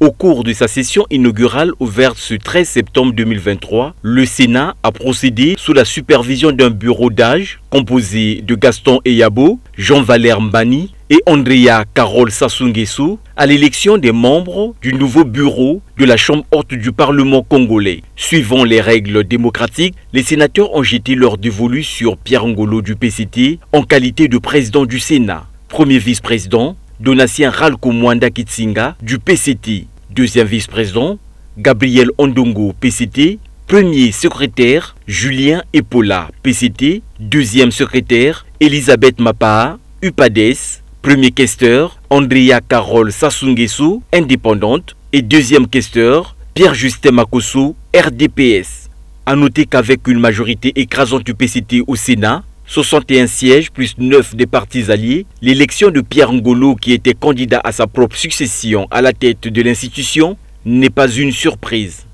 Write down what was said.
Au cours de sa session inaugurale ouverte ce 13 septembre 2023, le Sénat a procédé sous la supervision d'un bureau d'âge composé de Gaston Eyabo, Jean-Valère Mbani et Andrea Carole Sassungesu à l'élection des membres du nouveau bureau de la Chambre haute du Parlement congolais. Suivant les règles démocratiques, les sénateurs ont jeté leur dévolu sur Pierre Angolo du PCT en qualité de président du Sénat, premier vice-président, Donatien Ralko Mwanda Kitsinga du PCT. Deuxième vice-président, Gabriel Ondongo, PCT. Premier secrétaire, Julien Epola, PCT. Deuxième secrétaire, Elisabeth Mapa, UPADES. Premier questeur, Andrea Carole Sasungesu, indépendante. Et deuxième questeur, Pierre-Justin Makosso, RDPS. A noter qu'avec une majorité écrasante du PCT au Sénat, 61 sièges plus 9 des partis alliés, l'élection de Pierre Ngolo qui était candidat à sa propre succession à la tête de l'institution n'est pas une surprise.